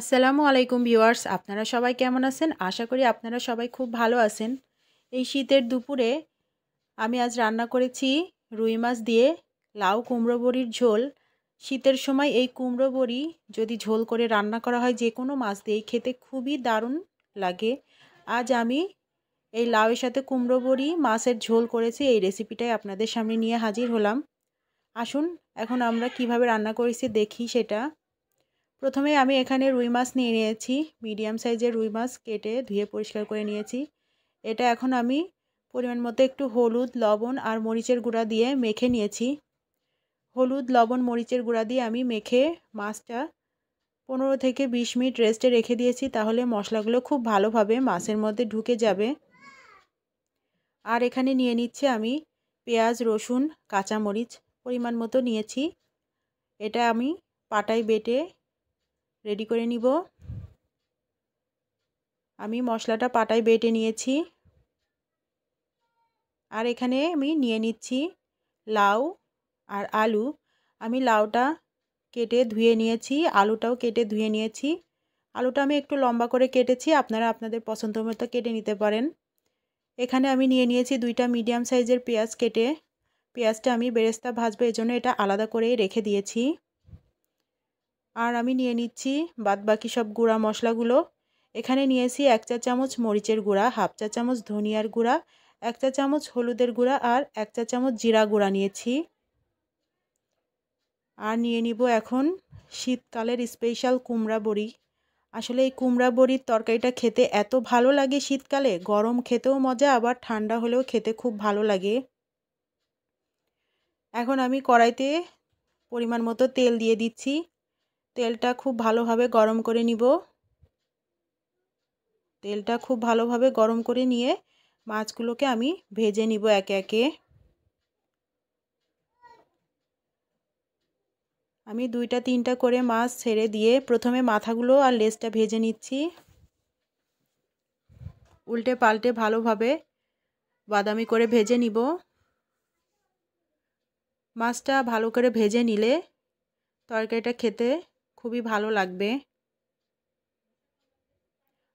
আসসালামু আলাইকুম ভিউয়ার্স আপনারা সবাই কেমন আছেন আশা করি আপনারা সবাই খুব ভালো আছেন এই শীতের দুপুরে আমি আজ রান্না করেছি রুই মাছ দিয়ে লাউ কুমড়ো বড়ির ঝোল শীতের সময় এই কুমড়ো বড়ি যদি ঝোল করে রান্না করা হয় যে কোনো মাছ দিয়ে খেতে খুবই দারুণ লাগে আজ আমি এই লাউয়ের সাথে কুমড়ো বড়ি মাছের ঝোল করেছি এই রেসিপিটাই আপনাদের সামনে নিয়ে হাজির হলাম আসুন এখন আমরা কিভাবে রান্না করেছি দেখি সেটা প্রথমে আমি এখানে রুই মাছ নিয়ে নিয়েছি মিডিয়াম সাইজের রুই মাছ কেটে ধুয়ে পরিষ্কার করে নিয়েছি এটা এখন আমি পরিমাণ মতো একটু হলুদ লবণ আর মরিচের গুঁড়া দিয়ে মেখে নিয়েছি হলুদ লবণ মরিচের গুঁড়া দিয়ে আমি মেখে মাছটা পনেরো থেকে বিশ মিনিট রেস্টে রেখে দিয়েছি তাহলে মশলাগুলো খুব ভালোভাবে মাছের মধ্যে ঢুকে যাবে আর এখানে নিয়ে নিচ্ছে আমি পেঁয়াজ রসুন কাঁচামরিচ পরিমাণ মতো নিয়েছি এটা আমি পাটায় বেটে রেডি করে নিব আমি মশলাটা পাটায় বেটে নিয়েছি আর এখানে আমি নিয়ে নিচ্ছি লাউ আর আলু আমি লাউটা কেটে ধুয়ে নিয়েছি আলুটাও কেটে ধুয়ে নিয়েছি আলুটা আমি একটু লম্বা করে কেটেছি আপনারা আপনাদের পছন্দ মতো কেটে নিতে পারেন এখানে আমি নিয়ে নিয়েছি দুইটা মিডিয়াম সাইজের পেঁয়াজ কেটে পেঁয়াজটা আমি বেরেস্তা ভাজবো এজন্য এটা আলাদা করেই রেখে দিয়েছি আর আমি নিয়ে নিচ্ছি বাদবাকি সব গুঁড়া মশলাগুলো এখানে নিয়েছি এক চা চামচ মরিচের গুঁড়া হাফ চা চামচ ধনিয়ার গুঁড়া এক চা চামচ হলুদের গুঁড়া আর এক চা চামচ জিরা গুঁড়া নিয়েছি আর নিয়ে নিব এখন শীতকালের স্পেশাল কুমড়া বড়ি আসলে এই কুমড়া বড়ির তরকারিটা খেতে এত ভালো লাগে শীতকালে গরম খেতেও মজা আবার ঠান্ডা হলেও খেতে খুব ভালো লাগে এখন আমি কড়াইতে পরিমাণ মতো তেল দিয়ে দিচ্ছি তেলটা খুব ভালোভাবে গরম করে নিব তেলটা খুব ভালোভাবে গরম করে নিয়ে মাছগুলোকে আমি ভেজে নিব একে একে আমি দুইটা তিনটা করে মাছ ছেড়ে দিয়ে প্রথমে মাথাগুলো আর লেজটা ভেজে নিচ্ছি উল্টে পাল্টে ভালোভাবে বাদামি করে ভেজে নিব মাছটা ভালো করে ভেজে নিলে তরকারিটা খেতে খুবই ভালো লাগবে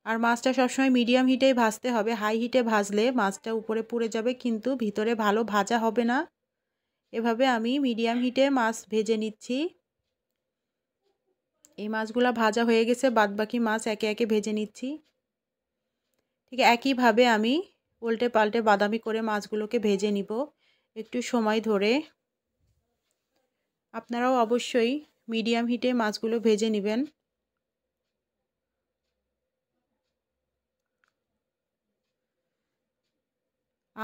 আর মাছটা সবসময় মিডিয়াম হিটেই ভাজতে হবে হাই হিটে ভাজলে মাছটা উপরে পুড়ে যাবে কিন্তু ভিতরে ভালো ভাজা হবে না এভাবে আমি মিডিয়াম হিটে মাছ ভেজে নিচ্ছি এই মাছগুলো ভাজা হয়ে গেছে বাদবাকি মাছ একে একে ভেজে নিচ্ছি ঠিক একইভাবে আমি উল্টে পাল্টে বাদামি করে মাছগুলোকে ভেজে নিব একটু সময় ধরে আপনারাও অবশ্যই মিডিয়াম হিটে মাছগুলো ভেজে নেবেন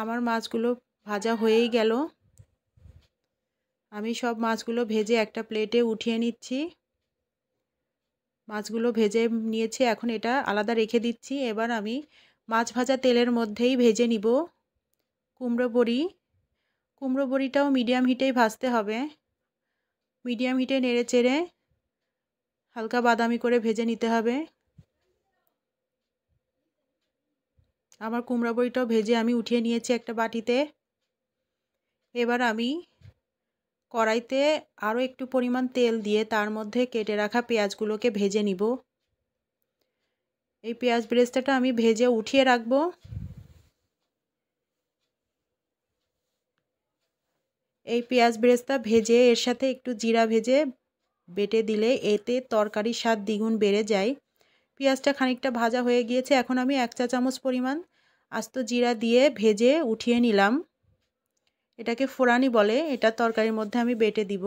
আমার মাছগুলো ভাজা হয়েই গেল আমি সব মাছগুলো ভেজে একটা প্লেটে উঠিয়ে নিচ্ছি মাছগুলো ভেজে নিয়েছি এখন এটা আলাদা রেখে দিচ্ছি এবার আমি মাছ ভাজা তেলের মধ্যেই ভেজে নিব কুমড়ো বড়ি কুমড়ো বড়িটাও মিডিয়াম হিটেই ভাজতে হবে মিডিয়াম হিটে নেড়ে চেড়ে হালকা বাদামি করে ভেজে নিতে হবে আমার কুমড়া বড়িটাও ভেজে আমি উঠিয়ে নিয়েছি একটা বাটিতে এবার আমি কড়াইতে আরও একটু পরিমাণ তেল দিয়ে তার মধ্যে কেটে রাখা পেঁয়াজগুলোকে ভেজে নিব এই পেঁয়াজ ব্রেস্তাটা আমি ভেজে উঠিয়ে রাখবো এই পেঁয়াজ বেরেস্তা ভেজে এর সাথে একটু জিরা ভেজে বেটে দিলে এতে তরকারির স্বাদ দ্বিগুণ বেড়ে যায় পেঁয়াজটা খানিকটা ভাজা হয়ে গিয়েছে এখন আমি এক চা চামচ পরিমাণ আস্ত জিরা দিয়ে ভেজে উঠিয়ে নিলাম এটাকে ফোড়ানি বলে এটা তরকারির মধ্যে আমি বেটে দিব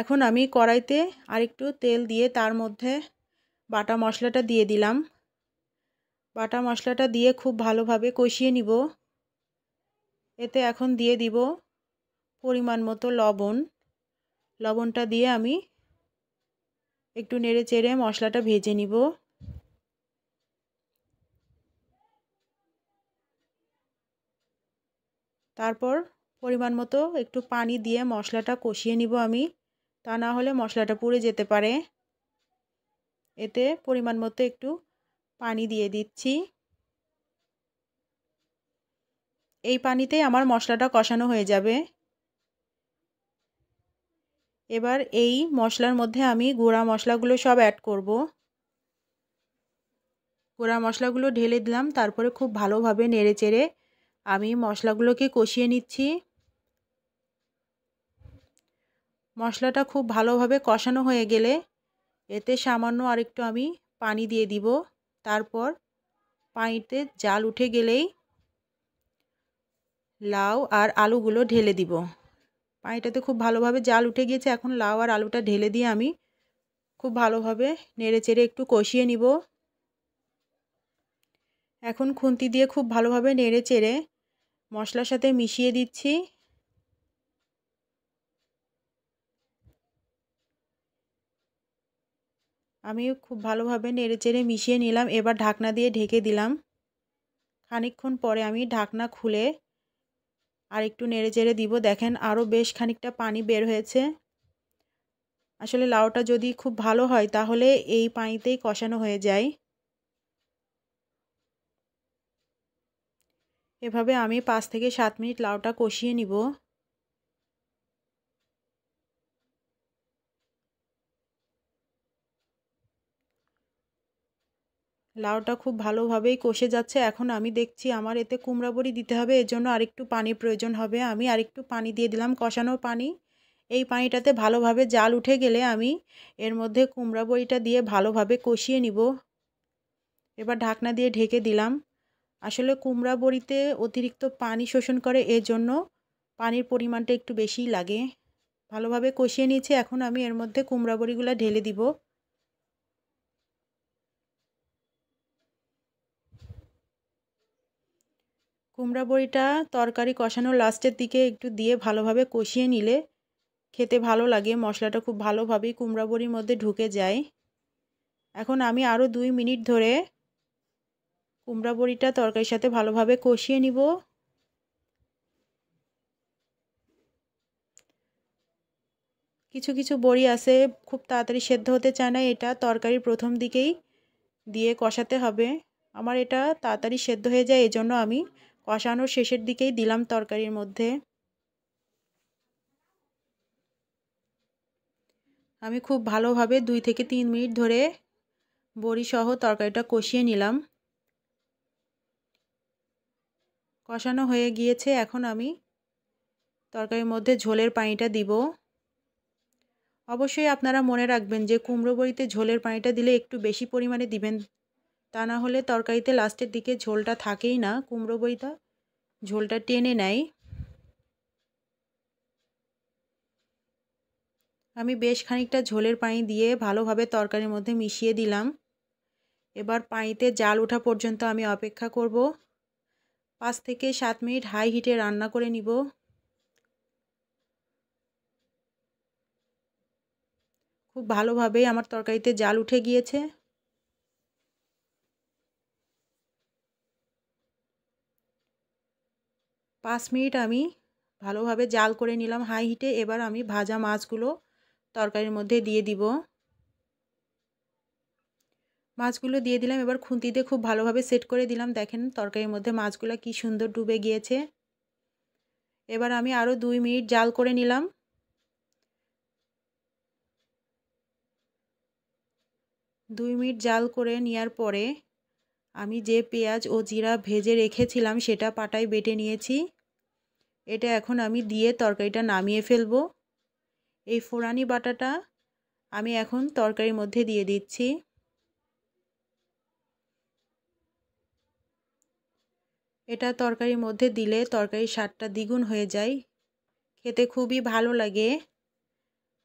এখন আমি কড়াইতে আরেকটু তেল দিয়ে তার মধ্যে বাটা মশলাটা দিয়ে দিলাম বাটা মশলাটা দিয়ে খুব ভালোভাবে কষিয়ে নিব এতে এখন দিয়ে দিব পরিমাণ মতো লবণ লবণটা দিয়ে আমি একটু নেড়ে চেড়ে মশলাটা ভেজে নিব তারপর পরিমাণ মতো একটু পানি দিয়ে মশলাটা কষিয়ে নিব আমি তা না হলে মশলাটা পুড়ে যেতে পারে এতে পরিমাণ মতো একটু পানি দিয়ে দিচ্ছি এই পানিতেই আমার মশলাটা কষানো হয়ে যাবে এবার এই মশলার মধ্যে আমি গুঁড়া মশলাগুলো সব অ্যাড করব গুঁড়া মশলাগুলো ঢেলে দিলাম তারপরে খুব ভালোভাবে নেড়ে চেড়ে আমি মশলাগুলোকে কষিয়ে নিচ্ছি মশলাটা খুব ভালোভাবে কষানো হয়ে গেলে এতে সামান্য আরেকটু আমি পানি দিয়ে দিব তারপর পানিতে জাল উঠে গেলেই লাউ আর আলুগুলো ঢেলে দিব পানিটাতে খুব ভালোভাবে জাল উঠে গিয়েছে এখন লাউ আর আলুটা ঢেলে দিয়ে আমি খুব ভালোভাবে নেড়ে চেড়ে একটু কষিয়ে নিব এখন খুন্তি দিয়ে খুব ভালোভাবে নেড়ে চেড়ে মশলার সাথে মিশিয়ে দিচ্ছি আমি খুব ভালোভাবে নেড়ে চেড়ে মিশিয়ে নিলাম এবার ঢাকনা দিয়ে ঢেকে দিলাম খানিকক্ষণ পরে আমি ঢাকনা খুলে আর একটু নেড়ে চেড়ে দিব দেখেন আরও বেশ খানিকটা পানি বের হয়েছে আসলে লাউটা যদি খুব ভালো হয় তাহলে এই পানিতেই কষানো হয়ে যায় এভাবে আমি পাঁচ থেকে সাত মিনিট লাউটা কষিয়ে নিব লাউটা খুব ভালোভাবেই কষে যাচ্ছে এখন আমি দেখছি আমার এতে কুমড়া বড়ি দিতে হবে এর জন্য আরেকটু পানি প্রয়োজন হবে আমি আরেকটু পানি দিয়ে দিলাম কষানোর পানি এই পানিটাতে ভালোভাবে জাল উঠে গেলে আমি এর মধ্যে কুমড়া বড়িটা দিয়ে ভালোভাবে কষিয়ে নিব এবার ঢাকনা দিয়ে ঢেকে দিলাম আসলে কুমড়া বড়িতে অতিরিক্ত পানি শোষণ করে এর জন্য পানির পরিমাণটা একটু বেশি লাগে ভালোভাবে কষিয়ে নিয়েছি এখন আমি এর মধ্যে কুমড়া বড়িগুলো ঢেলে দিব কুমড়া বড়িটা তরকারি কষানো লাস্টের দিকে একটু দিয়ে ভালোভাবে কষিয়ে নিলে খেতে ভালো লাগে মশলাটা খুব ভালোভাবেই কুমড়া বড়ির মধ্যে ঢুকে যায় এখন আমি আরও দুই মিনিট ধরে কুমড়া বড়িটা তরকারির সাথে ভালোভাবে কষিয়ে নিব কিছু কিছু বড়ি আছে খুব তাড়াতাড়ি সেদ্ধ হতে চায় না এটা তরকারির প্রথম দিকেই দিয়ে কষাতে হবে আমার এটা তাড়াতাড়ি সেদ্ধ হয়ে যায় এজন্য আমি কষানোর শেষের দিকেই দিলাম তরকারির মধ্যে আমি খুব ভালোভাবে দুই থেকে তিন মিনিট ধরে বড়িসহ তরকারিটা কষিয়ে নিলাম কষানো হয়ে গিয়েছে এখন আমি তরকারির মধ্যে ঝোলের পানিটা দিব অবশ্যই আপনারা মনে রাখবেন যে কুমড়ো বড়িতে ঝোলের পানিটা দিলে একটু বেশি পরিমাণে দিবেন তা না হলে তরকারিতে লাস্টের দিকে ঝোলটা থাকেই না কুমড়ো বইটা ঝোলটা টেনে নেয় আমি বেশ খানিকটা ঝোলের পানি দিয়ে ভালোভাবে তরকারির মধ্যে মিশিয়ে দিলাম এবার পানিতে জাল ওঠা পর্যন্ত আমি অপেক্ষা করব পাঁচ থেকে সাত মিনিট হাই হিটে রান্না করে নিব খুব ভালোভাবেই আমার তরকারিতে জাল উঠে গিয়েছে পাঁচ মিনিট আমি ভালোভাবে জাল করে নিলাম হাই হিটে এবার আমি ভাজা মাছগুলো তরকারির মধ্যে দিয়ে দিব মাছগুলো দিয়ে দিলাম এবার খুন্তিতে খুব ভালোভাবে সেট করে দিলাম দেখেন তরকারির মধ্যে মাছগুলো কি সুন্দর ডুবে গিয়েছে এবার আমি আরও দুই মিনিট জাল করে নিলাম দুই মিনিট জাল করে নেওয়ার পরে আমি যে পেঁয়াজ ও জিরা ভেজে রেখেছিলাম সেটা পাটায় বেটে নিয়েছি এটা এখন আমি দিয়ে তরকারিটা নামিয়ে ফেলবো এই ফোড়ানি বাটাটা আমি এখন তরকারির মধ্যে দিয়ে দিচ্ছি এটা তরকারির মধ্যে দিলে তরকারির স্বাদটা দ্বিগুণ হয়ে যায় খেতে খুবই ভালো লাগে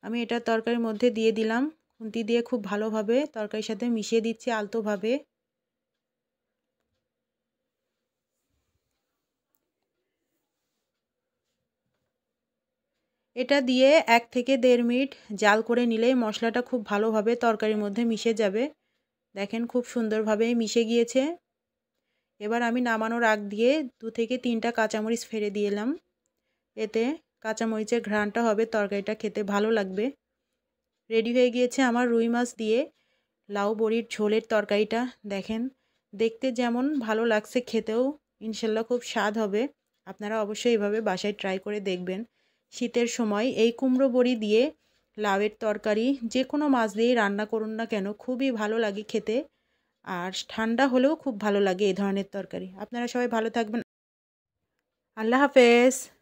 আমি এটা তরকারির মধ্যে দিয়ে দিলাম খুন্তি দিয়ে খুব ভালোভাবে তরকারির সাথে মিশিয়ে দিচ্ছি আলতোভাবে এটা দিয়ে এক থেকে দেড় মিনিট জাল করে নিলেই মশলাটা খুব ভালোভাবে তরকারির মধ্যে মিশে যাবে দেখেন খুব সুন্দরভাবে মিশে গিয়েছে এবার আমি নামানোর আগ দিয়ে দু থেকে তিনটা কাঁচামরিচ ফেরে দিয়েলাম এতে কাঁচামরিচের ঘ্রাণটা হবে তরকারিটা খেতে ভালো লাগবে রেডি হয়ে গিয়েছে আমার রুই মাছ দিয়ে লাউ বড়ির ঝোলের তরকারিটা দেখেন দেখতে যেমন ভালো লাগছে খেতেও ইনশাল্লাহ খুব স্বাদ হবে আপনারা অবশ্যই এভাবে বাসায় ট্রাই করে দেখবেন শীতের সময় এই কুমড়ো বড়ি দিয়ে লাউয়ের তরকারি যে কোনো মাছ দিয়েই রান্না করুন না কেন খুবই ভালো লাগে খেতে আর ঠান্ডা হলেও খুব ভালো লাগে এই ধরনের তরকারি আপনারা সবাই ভালো থাকবেন আল্লাহ হাফেজ